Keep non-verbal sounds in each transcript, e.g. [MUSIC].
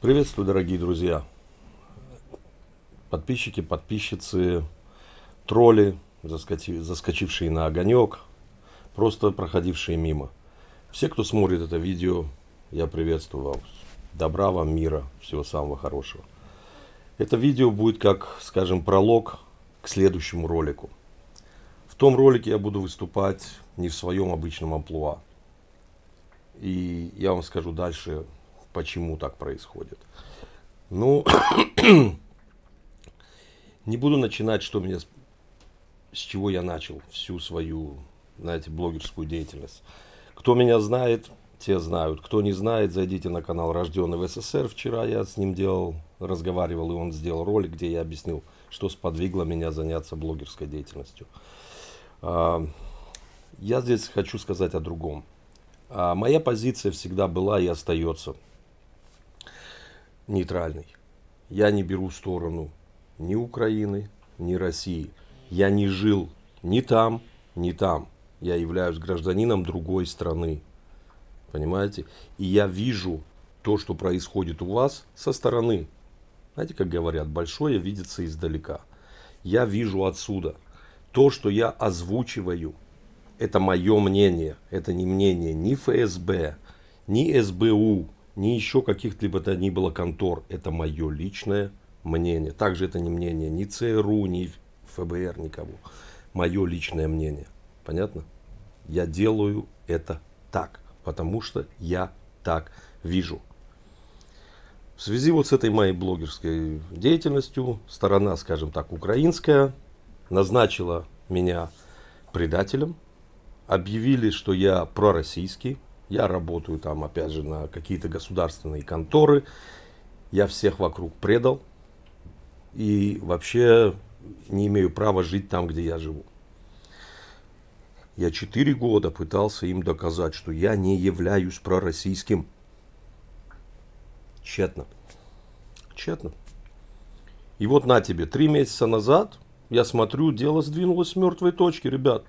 Приветствую, дорогие друзья, подписчики, подписчицы, тролли, заскочившие на огонек, просто проходившие мимо. Все, кто смотрит это видео, я приветствую вас. Добра вам, мира, всего самого хорошего. Это видео будет как, скажем, пролог к следующему ролику том ролике я буду выступать не в своем обычном амплуа. И я вам скажу дальше, почему так происходит. Ну, [COUGHS] не буду начинать, что меня, с чего я начал всю свою, знаете, блогерскую деятельность. Кто меня знает, те знают. Кто не знает, зайдите на канал «Рожденный в СССР». Вчера я с ним делал, разговаривал, и он сделал ролик, где я объяснил, что сподвигло меня заняться блогерской деятельностью. А, я здесь хочу сказать о другом. А, моя позиция всегда была и остается нейтральной. Я не беру сторону ни Украины, ни России. Я не жил ни там, ни там. Я являюсь гражданином другой страны. Понимаете? И я вижу то, что происходит у вас со стороны. Знаете, как говорят, большое видится издалека. Я вижу отсюда – то, что я озвучиваю, это мое мнение. Это не мнение ни ФСБ, ни СБУ, ни еще каких-либо то ни было контор. Это мое личное мнение. Также это не мнение ни ЦРУ, ни ФБР, никого. Мое личное мнение. Понятно? Я делаю это так, потому что я так вижу. В связи вот с этой моей блогерской деятельностью, сторона, скажем так, украинская, назначила меня предателем, объявили, что я пророссийский, я работаю там, опять же, на какие-то государственные конторы, я всех вокруг предал и вообще не имею права жить там, где я живу. Я четыре года пытался им доказать, что я не являюсь пророссийским. Тщетно. Тщетно. И вот на тебе, три месяца назад я смотрю, дело сдвинулось с мертвой точки, ребят.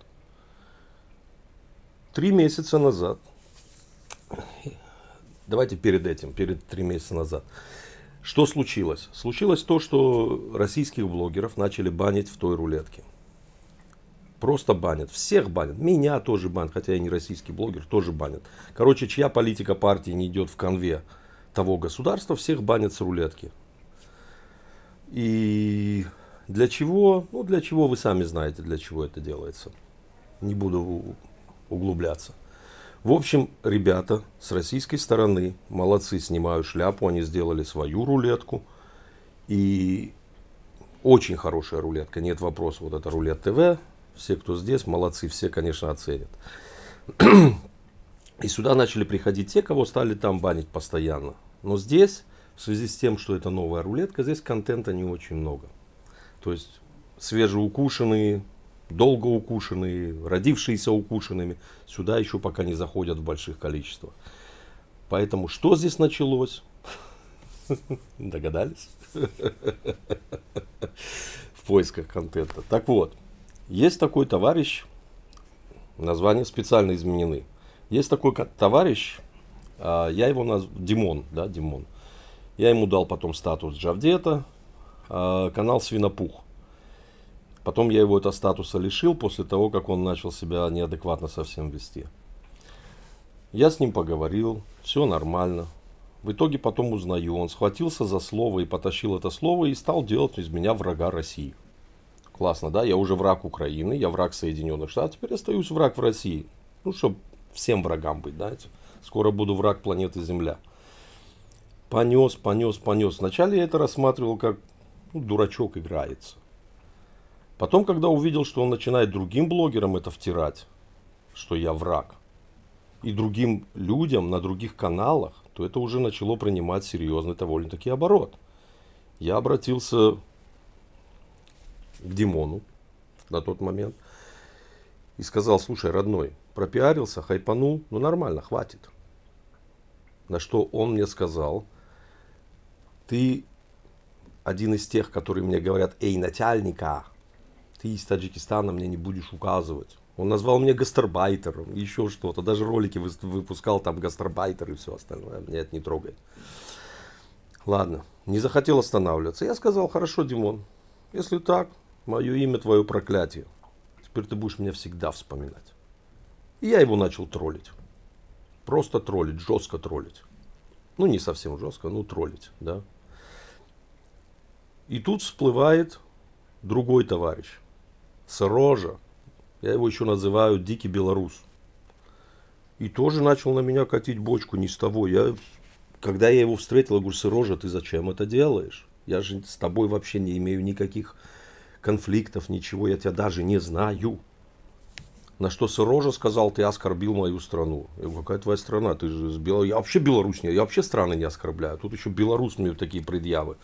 Три месяца назад. Давайте перед этим, перед три месяца назад. Что случилось? Случилось то, что российских блогеров начали банить в той рулетке. Просто банят. Всех банят. Меня тоже банят, хотя я не российский блогер, тоже банят. Короче, чья политика партии не идет в конве того государства, всех банят с рулетки. И для чего? Ну, для чего вы сами знаете, для чего это делается. Не буду углубляться. В общем, ребята с российской стороны молодцы, снимаю шляпу, они сделали свою рулетку. И очень хорошая рулетка, нет вопросов, Вот это рулет ТВ, все, кто здесь, молодцы, все, конечно, оценят. И сюда начали приходить те, кого стали там банить постоянно. Но здесь, в связи с тем, что это новая рулетка, здесь контента не очень много. То есть свежеукушенные, долго укушенные, родившиеся укушенными, сюда еще пока не заходят в больших количествах. Поэтому что здесь началось? [LAUGHS] Догадались? [LAUGHS] В поисках контента. Так вот, есть такой товарищ, названия специально изменены. Есть такой товарищ, а, я его назвал Димон, да, Димон. Я ему дал потом статус Джавдета, Э, канал Свинопух. Потом я его этого статуса лишил после того, как он начал себя неадекватно совсем вести. Я с ним поговорил, все нормально. В итоге потом узнаю, он схватился за слово и потащил это слово и стал делать из меня врага России. Классно, да? Я уже враг Украины, я враг Соединенных Штатов, а теперь остаюсь враг в России. Ну, чтобы всем врагам быть, да? Скоро буду враг планеты Земля. Понес, понес, понес. Вначале я это рассматривал как ну, дурачок играется. Потом, когда увидел, что он начинает другим блогерам это втирать, что я враг, и другим людям на других каналах, то это уже начало принимать серьезный довольно-таки оборот. Я обратился к Димону на тот момент и сказал, слушай, родной, пропиарился, хайпанул, ну нормально, хватит. На что он мне сказал, ты один из тех, которые мне говорят, эй, начальника, ты из Таджикистана мне не будешь указывать. Он назвал меня гастарбайтером, еще что-то. Даже ролики выпускал там гастарбайтер и все остальное. Меня это не трогает. Ладно, не захотел останавливаться. Я сказал, хорошо, Димон, если так, мое имя твое проклятие. Теперь ты будешь меня всегда вспоминать. И я его начал троллить. Просто троллить, жестко троллить. Ну, не совсем жестко, ну, троллить, да. И тут всплывает другой товарищ. Сырожа. Я его еще называю дикий белорус. И тоже начал на меня катить бочку не с того. Я, когда я его встретил, я говорю, Сырожа, ты зачем это делаешь? Я же с тобой вообще не имею никаких конфликтов, ничего, я тебя даже не знаю. На что Сырожа сказал, ты оскорбил мою страну. Я говорю, какая твоя страна? Ты же с Беларусь. Я вообще Беларусь не, я вообще страны не оскорбляю. Тут еще белорус мне такие предъявы.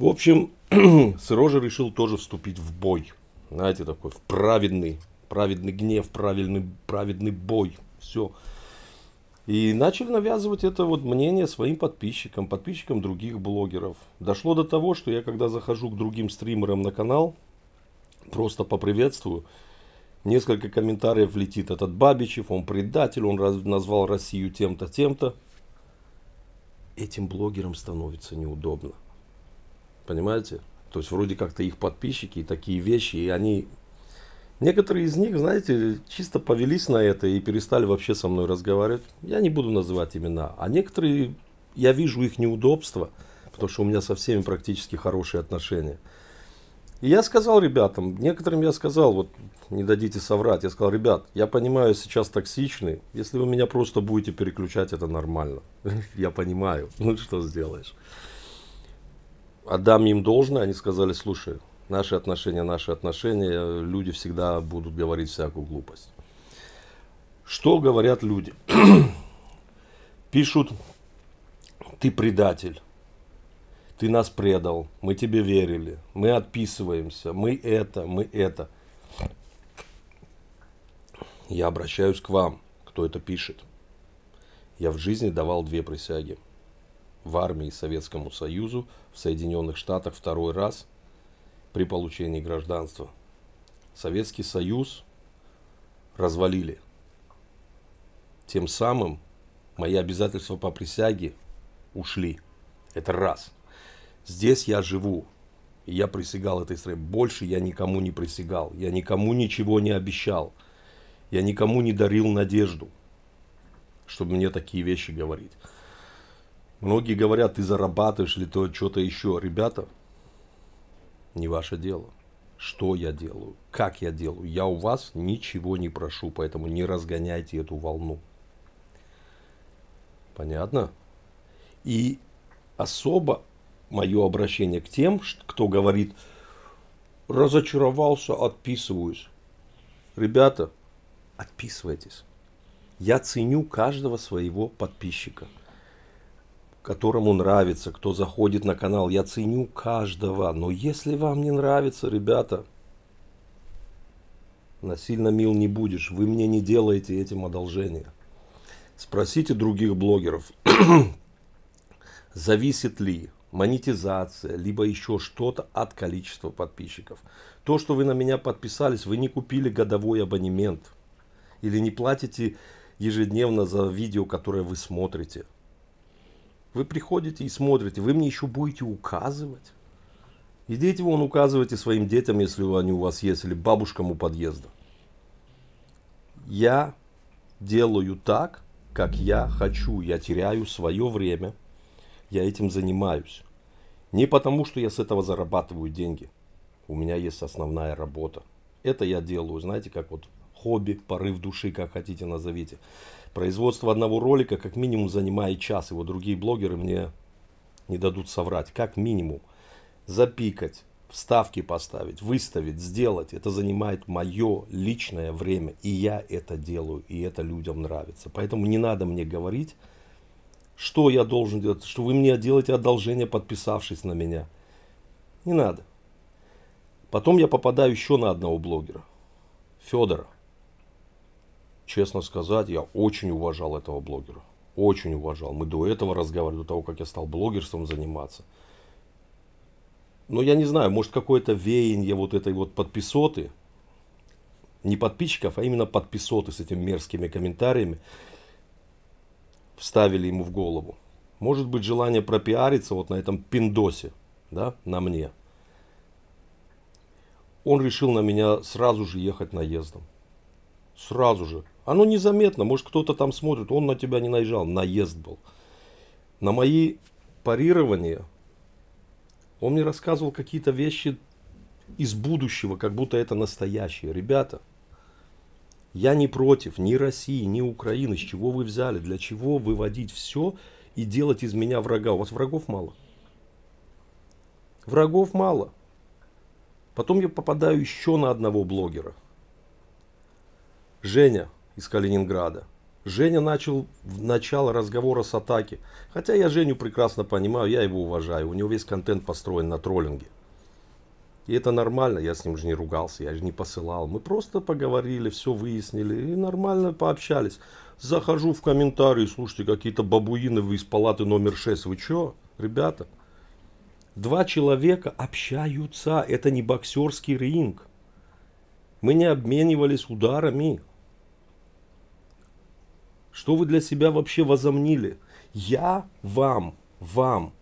В общем, [CLEARS THROAT] Сырожа решил тоже вступить в бой. Знаете, такой в праведный, праведный гнев, правильный, праведный бой. Все. И начали навязывать это вот мнение своим подписчикам, подписчикам других блогеров. Дошло до того, что я когда захожу к другим стримерам на канал, просто поприветствую, несколько комментариев летит этот Бабичев, он предатель, он раз, назвал Россию тем-то, тем-то. Этим блогерам становится неудобно. Понимаете? То есть вроде как-то их подписчики и такие вещи, и они... Некоторые из них, знаете, чисто повелись на это и перестали вообще со мной разговаривать. Я не буду называть имена. А некоторые, я вижу их неудобства, потому что у меня со всеми практически хорошие отношения. И я сказал ребятам, некоторым я сказал, вот не дадите соврать, я сказал, ребят, я понимаю, сейчас токсичный, если вы меня просто будете переключать, это нормально. [LAUGHS] Я понимаю, [LAUGHS] ну что сделаешь отдам им должное, они сказали, слушай, наши отношения, наши отношения, люди всегда будут говорить всякую глупость. Что говорят люди? [CLEARS THROAT] Пишут, ты предатель, ты нас предал, мы тебе верили, мы отписываемся, мы это, мы это. Я обращаюсь к вам, кто это пишет. Я в жизни давал две присяги – в армии Советскому Союзу в Соединенных Штатах второй раз при получении гражданства. Советский Союз развалили. Тем самым мои обязательства по присяге ушли. Это раз. Здесь я живу. И я присягал этой стране. Больше я никому не присягал. Я никому ничего не обещал. Я никому не дарил надежду, чтобы мне такие вещи говорить. Многие говорят, ты зарабатываешь или то что-то еще. Ребята, не ваше дело. Что я делаю? Как я делаю? Я у вас ничего не прошу, поэтому не разгоняйте эту волну. Понятно? И особо мое обращение к тем, кто говорит, разочаровался, отписываюсь. Ребята, отписывайтесь. Я ценю каждого своего подписчика – которому нравится, кто заходит на канал. Я ценю каждого, но если вам не нравится, ребята, насильно мил не будешь, вы мне не делаете этим одолжение. Спросите других блогеров, [CLEARS THROAT] зависит ли монетизация, либо еще что-то от количества подписчиков. То, что вы на меня подписались, вы не купили годовой абонемент или не платите ежедневно за видео, которое вы смотрите – вы приходите и смотрите, вы мне еще будете указывать. Идите вон указывайте своим детям, если они у вас есть, или бабушкам у подъезда. Я делаю так, как я хочу. Я теряю свое время. Я этим занимаюсь. Не потому, что я с этого зарабатываю деньги. У меня есть основная работа. Это я делаю, знаете, как вот хобби, порыв души, как хотите назовите. Производство одного ролика как минимум занимает час, его другие блогеры мне не дадут соврать. Как минимум. Запикать, вставки поставить, выставить, сделать. Это занимает мое личное время. И я это делаю, и это людям нравится. Поэтому не надо мне говорить, что я должен делать, что вы мне делаете одолжение, подписавшись на меня. Не надо. Потом я попадаю еще на одного блогера. Федора честно сказать, я очень уважал этого блогера. Очень уважал. Мы до этого разговаривали, до того, как я стал блогерством заниматься. Но я не знаю, может какое-то веяние вот этой вот подписоты, не подписчиков, а именно подписоты с этими мерзкими комментариями, вставили ему в голову. Может быть желание пропиариться вот на этом пиндосе, да, на мне. Он решил на меня сразу же ехать наездом. Сразу же. Оно незаметно, может кто-то там смотрит, он на тебя не наезжал, наезд был. На мои парирования он мне рассказывал какие-то вещи из будущего, как будто это настоящее. Ребята, я не против ни России, ни Украины. С чего вы взяли? Для чего выводить все и делать из меня врага? У вас врагов мало. Врагов мало. Потом я попадаю еще на одного блогера. Женя, из Калининграда. Женя начал в начало разговора с атаки. Хотя я Женю прекрасно понимаю, я его уважаю. У него весь контент построен на троллинге. И это нормально, я с ним же не ругался, я же не посылал. Мы просто поговорили, все выяснили и нормально пообщались. Захожу в комментарии, слушайте, какие-то бабуины вы из палаты номер 6. Вы что, ребята? Два человека общаются, это не боксерский ринг. Мы не обменивались ударами, что вы для себя вообще возомнили? Я вам, вам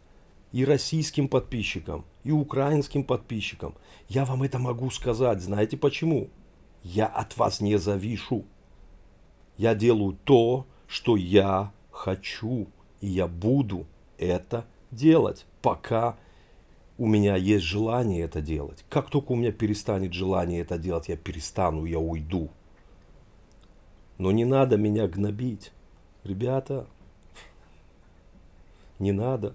и российским подписчикам, и украинским подписчикам, я вам это могу сказать. Знаете почему? Я от вас не завишу. Я делаю то, что я хочу. И я буду это делать, пока у меня есть желание это делать. Как только у меня перестанет желание это делать, я перестану, я уйду. Но не надо меня гнобить. Ребята, не надо.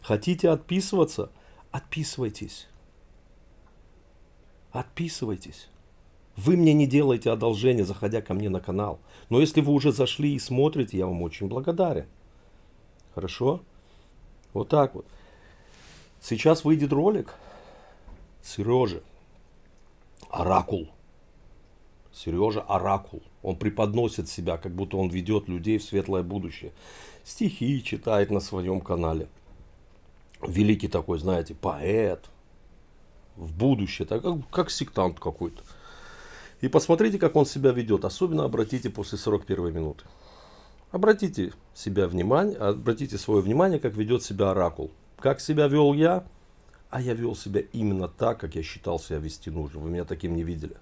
Хотите отписываться? Отписывайтесь. Отписывайтесь. Вы мне не делаете одолжение, заходя ко мне на канал. Но если вы уже зашли и смотрите, я вам очень благодарен. Хорошо? Вот так вот. Сейчас выйдет ролик Сережи. Оракул. Сережа оракул. Он преподносит себя, как будто он ведет людей в светлое будущее. Стихи читает на своем канале. Великий такой, знаете, поэт. В будущее, так, как, как сектант какой-то. И посмотрите, как он себя ведет. Особенно обратите после 41 минуты. Обратите себя внимание, обратите свое внимание, как ведет себя оракул. Как себя вел я, а я вел себя именно так, как я считал себя вести нужно. Вы меня таким не видели.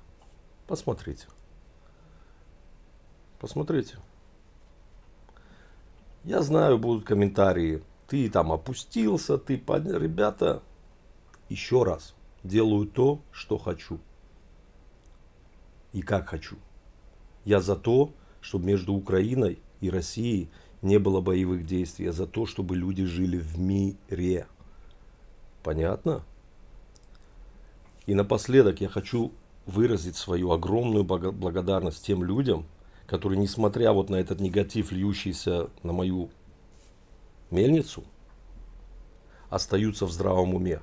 Посмотрите. Посмотрите. Я знаю, будут комментарии. Ты там опустился, ты поднял. Ребята, еще раз. Делаю то, что хочу. И как хочу. Я за то, чтобы между Украиной и Россией не было боевых действий. Я за то, чтобы люди жили в мире. Понятно? И напоследок я хочу выразить свою огромную благодарность тем людям, которые, несмотря вот на этот негатив, льющийся на мою мельницу, остаются в здравом уме.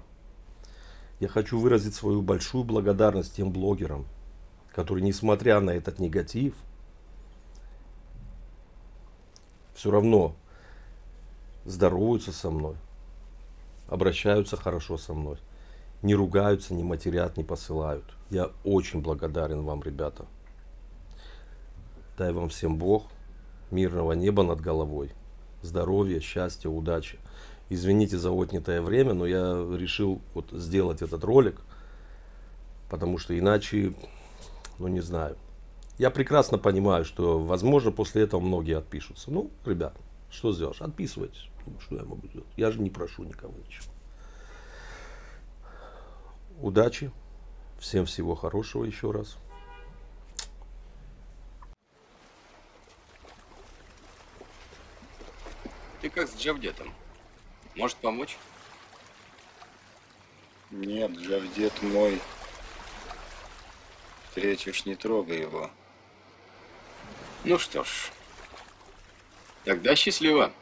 Я хочу выразить свою большую благодарность тем блогерам, которые, несмотря на этот негатив, все равно здороваются со мной, обращаются хорошо со мной не ругаются, не матерят, не посылают. Я очень благодарен вам, ребята. Дай вам всем Бог, мирного неба над головой, здоровья, счастья, удачи. Извините за отнятое время, но я решил вот сделать этот ролик, потому что иначе, ну не знаю. Я прекрасно понимаю, что, возможно, после этого многие отпишутся. Ну, ребят, что сделаешь? Отписывайтесь. Ну, что я могу сделать? Я же не прошу никого ничего удачи, всем всего хорошего еще раз. Ты как с Джавдетом? Может помочь? Нет, Джавдет мой. Встретишь, не трогай его. Ну что ж, тогда счастливо.